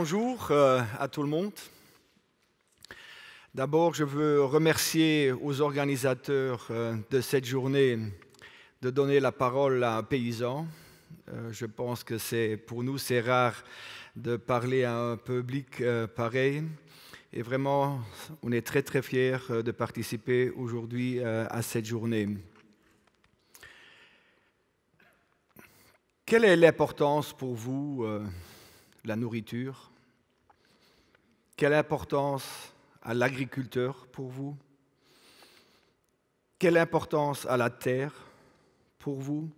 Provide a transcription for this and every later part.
bonjour euh, à tout le monde. D'abord, je veux remercier aux organisateurs euh, de cette journée de donner la parole à un paysan. Euh, je pense que c'est pour nous c'est rare de parler à un public pareil. Et vraiment, on est très très fiers de participer aujourd'hui à cette journée. Quelle est l'importance pour vous la nourriture quelle importance à l'agriculteur pour vous Quelle importance à la terre pour vous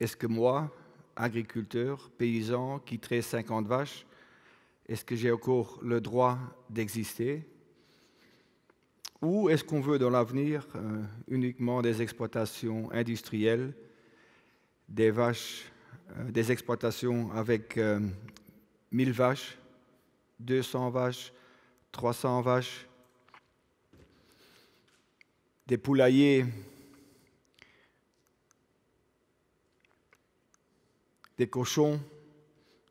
Est-ce que moi, agriculteur, paysan qui traite 50 vaches, est-ce que j'ai encore le droit d'exister Ou est-ce qu'on veut dans l'avenir euh, uniquement des exploitations industrielles, des vaches, euh, des exploitations avec euh, mille 1000 vaches 200 vaches, 300 vaches, des poulaillers, des cochons.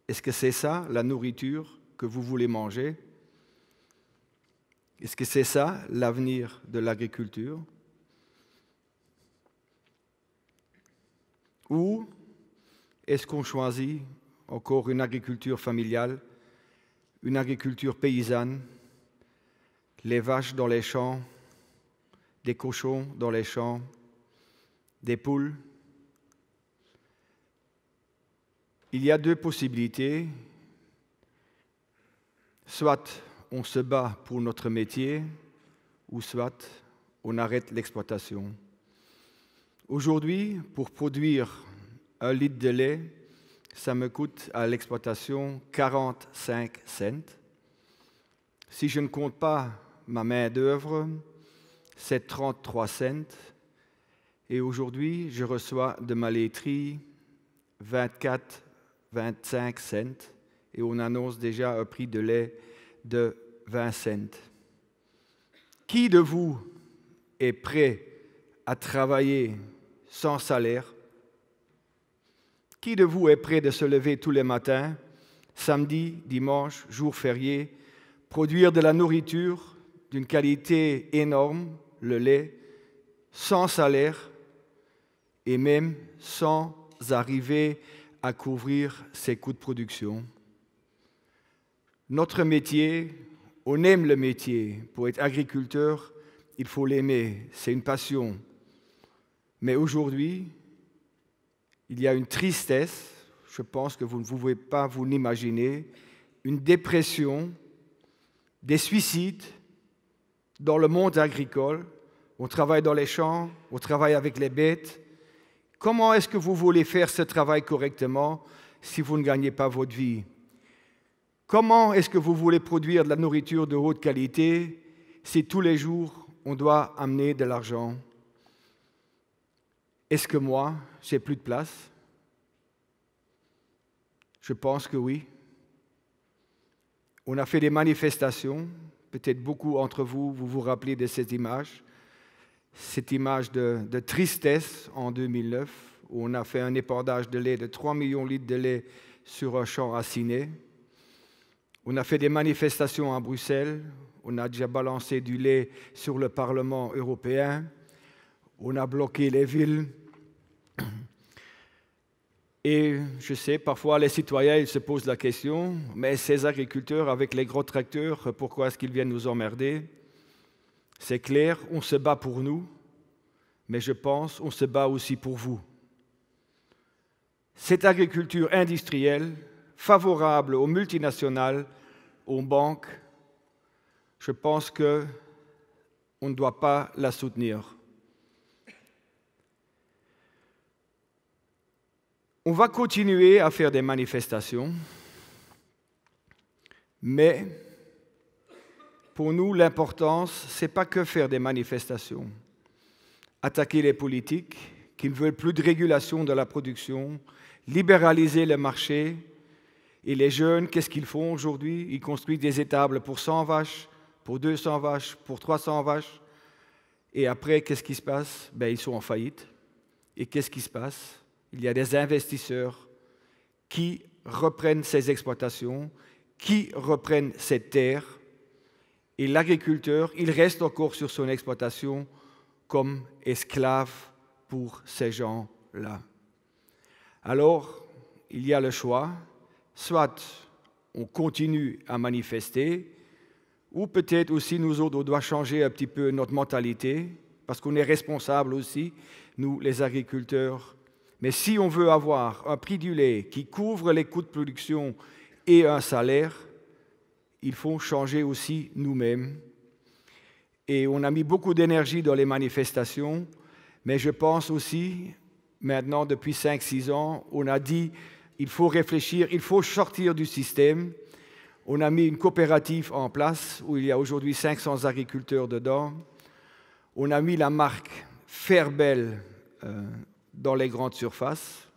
Est-ce que c'est ça la nourriture que vous voulez manger Est-ce que c'est ça l'avenir de l'agriculture Ou est-ce qu'on choisit encore une agriculture familiale une agriculture paysanne, les vaches dans les champs, des cochons dans les champs, des poules. Il y a deux possibilités. Soit on se bat pour notre métier, ou soit on arrête l'exploitation. Aujourd'hui, pour produire un litre de lait, ça me coûte à l'exploitation 45 cents. Si je ne compte pas ma main-d'œuvre, c'est 33 cents. Et aujourd'hui, je reçois de ma laiterie 24, 25 cents. Et on annonce déjà un prix de lait de 20 cents. Qui de vous est prêt à travailler sans salaire qui de vous est prêt de se lever tous les matins, samedi, dimanche, jour férié, produire de la nourriture d'une qualité énorme, le lait, sans salaire et même sans arriver à couvrir ses coûts de production. Notre métier, on aime le métier. Pour être agriculteur, il faut l'aimer, c'est une passion. Mais aujourd'hui, il y a une tristesse, je pense que vous ne pouvez pas vous l'imaginer, une dépression, des suicides dans le monde agricole. On travaille dans les champs, on travaille avec les bêtes. Comment est-ce que vous voulez faire ce travail correctement si vous ne gagnez pas votre vie Comment est-ce que vous voulez produire de la nourriture de haute qualité si tous les jours on doit amener de l'argent est-ce que moi, j'ai plus de place Je pense que oui. On a fait des manifestations. Peut-être beaucoup entre vous, vous vous rappelez de cette image. Cette image de, tristesse en 2009, où on a fait un épandage de lait de 3 millions de litres de lait sur un champ raciné. On a fait des manifestations à Bruxelles. On a déjà balancé du lait sur le Parlement européen. On a bloqué les villes et je sais, parfois les citoyens, se posent la question, mais ces agriculteurs avec les gros tracteurs, pourquoi est-ce qu'ils viennent nous emmerder C'est clair, on se bat pour nous, mais je pense, on se bat aussi pour vous. Cette agriculture industrielle, favorable aux multinationales, aux banques, je pense qu'on ne doit pas la soutenir. On va continuer à faire des manifestations, mais pour nous, l'importance, ce n'est pas que faire des manifestations, attaquer les politiques qui ne veulent plus de régulation de la production, libéraliser le marché. Et les jeunes, qu'est-ce qu'ils font aujourd'hui Ils construisent des étables pour 100 vaches, pour 200 vaches, pour 300 vaches. Et après, qu'est-ce qui se passe ben, Ils sont en faillite. Et qu'est-ce qui se passe il y a des investisseurs qui reprennent ces exploitations, qui reprennent ces terres, et l'agriculteur, il reste encore sur son exploitation comme esclave pour ces gens-là. Alors, il y a le choix, soit on continue à manifester, ou peut-être aussi nous autres, on doit changer un petit peu notre mentalité, parce qu'on est responsable aussi, nous les agriculteurs, mais si on veut avoir un prix du lait qui couvre les coûts de production et un salaire, il faut changer aussi nous-mêmes. Et on a mis beaucoup d'énergie dans les manifestations, mais je pense aussi, maintenant depuis 5-6 ans, on a dit, il faut réfléchir, il faut sortir du système. On a mis une coopérative en place où il y a aujourd'hui 500 agriculteurs dedans. On a mis la marque Ferbel. euh, dans les grandes surfaces.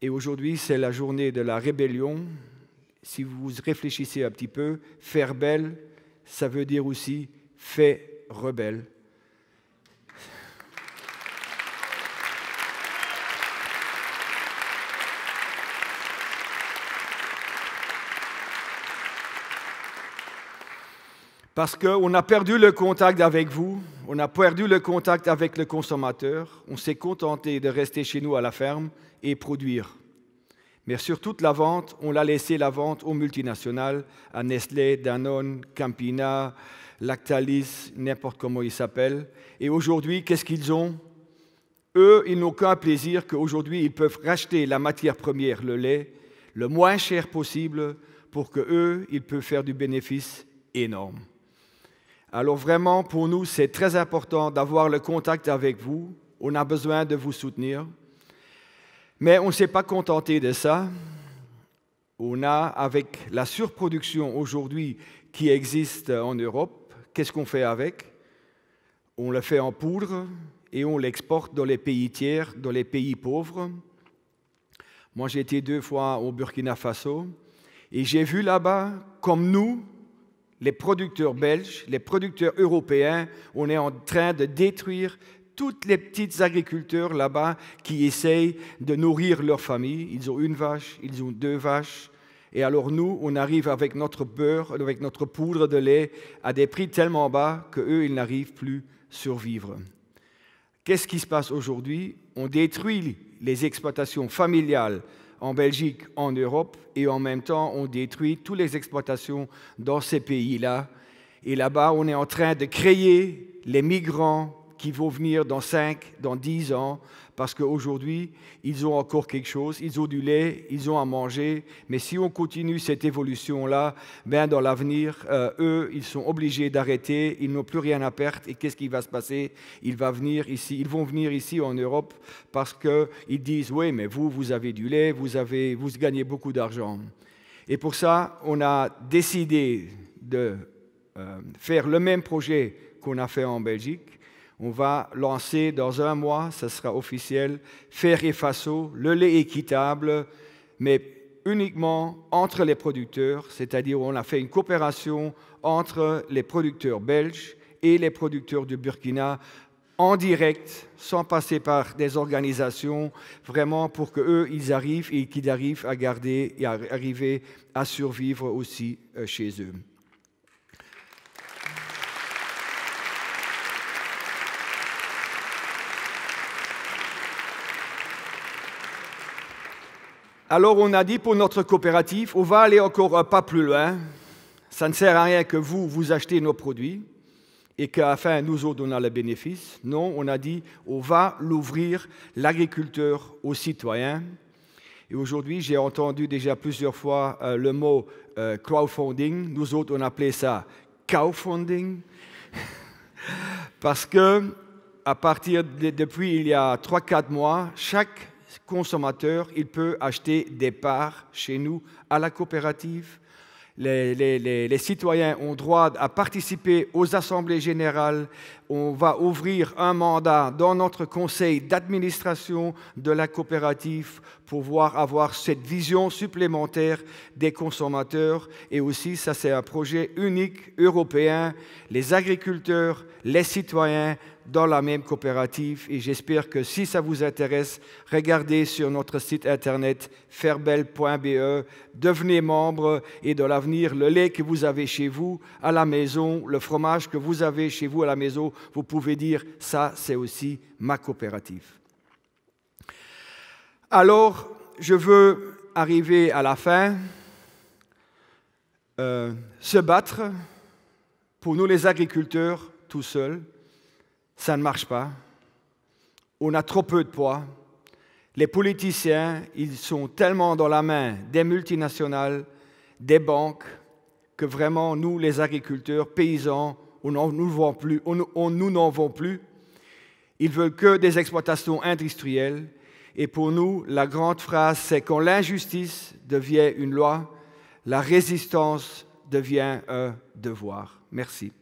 Et aujourd'hui, c'est la journée de la rébellion. Si vous réfléchissez un petit peu, faire belle, ça veut dire aussi fait rebelle. Parce qu'on a perdu le contact avec vous, on a perdu le contact avec le consommateur, on s'est contenté de rester chez nous à la ferme et produire. Mais sur toute la vente, on l'a laissé la vente aux multinationales, à Nestlé, Danone, Campina, Lactalis, n'importe comment ils s'appellent. Et aujourd'hui, qu'est-ce qu'ils ont Eux, ils n'ont qu'un plaisir qu'aujourd'hui, ils peuvent racheter la matière première, le lait, le moins cher possible, pour qu'eux, eux, ils puissent faire du bénéfice énorme. Alors vraiment, pour nous, c'est très important d'avoir le contact avec vous. On a besoin de vous soutenir. Mais on ne s'est pas contenté de ça. On a, avec la surproduction aujourd'hui qui existe en Europe, qu'est-ce qu'on fait avec On le fait en poudre et on l'exporte dans les pays tiers, dans les pays pauvres. Moi, j'ai été deux fois au Burkina Faso et j'ai vu là-bas, comme nous, les producteurs belges, les producteurs européens. On est en train de détruire toutes les petites agriculteurs là-bas qui essayent de nourrir leur famille. Ils ont une vache, ils ont deux vaches. Et alors nous, on arrive avec notre beurre, avec notre poudre de lait à des prix tellement bas qu'eux, ils n'arrivent plus à survivre. Qu'est-ce qui se passe aujourd'hui On détruit les exploitations familiales en Belgique, en Europe, et en même temps, on détruit toutes les exploitations dans ces pays-là. Et là-bas, on est en train de créer les migrants qui vont venir dans 5, dans 10 ans, parce qu'aujourd'hui, ils ont encore quelque chose, ils ont du lait, ils ont à manger, mais si on continue cette évolution-là, ben dans l'avenir, euh, eux, ils sont obligés d'arrêter, ils n'ont plus rien à perdre, et qu'est-ce qui va se passer ils, va venir ici, ils vont venir ici en Europe parce qu'ils disent, oui, mais vous, vous avez du lait, vous, avez, vous gagnez beaucoup d'argent. Et pour ça, on a décidé de euh, faire le même projet qu'on a fait en Belgique, on va lancer dans un mois, ce sera officiel, faire et faso, le lait équitable, mais uniquement entre les producteurs, c'est-à-dire on a fait une coopération entre les producteurs belges et les producteurs du Burkina en direct, sans passer par des organisations, vraiment pour qu'eux, ils arrivent et qu'ils arrivent à garder et à arriver à survivre aussi euh, chez eux. Alors on a dit pour notre coopérative, on va aller encore un pas plus loin. Ça ne sert à rien que vous, vous achetez nos produits et qu'à fin, nous autres, on a le bénéfice. Non, on a dit, on va l'ouvrir, l'agriculteur, aux citoyens. Et aujourd'hui, j'ai entendu déjà plusieurs fois euh, le mot euh, crowdfunding. Nous autres, on appelait ça cowfunding. Parce que, à partir depuis il y a 3-4 mois, chaque consommateur, il peut acheter des parts chez nous à la coopérative. Les, citoyens ont droit à participer aux assemblées générales. On va ouvrir un mandat dans notre conseil d'administration de la coopérative pour pouvoir avoir cette vision supplémentaire des consommateurs. Et aussi, ça c'est un projet unique européen. Les agriculteurs, les citoyens dans la même coopérative. Et j'espère que si ça vous intéresse, regardez sur notre site internet ferbel.be, devenez membre et de l'avenir, le lait que vous avez chez vous à la maison, le fromage que vous avez chez vous à la maison, vous pouvez dire ça, c'est aussi ma coopérative. Alors, je veux arriver à la fin. Euh, se battre, pour nous les agriculteurs, tout seuls, ça ne marche pas. On a trop peu de poids. Les politiciens, ils sont tellement dans la main des multinationales, des banques, que vraiment, nous, les agriculteurs, paysans, on nous plus, on, nous n'en vend plus. Ils veulent que des exploitations industrielles. Et pour nous, la grande phrase, c'est quand l'injustice devient une loi, la résistance devient un devoir. Merci.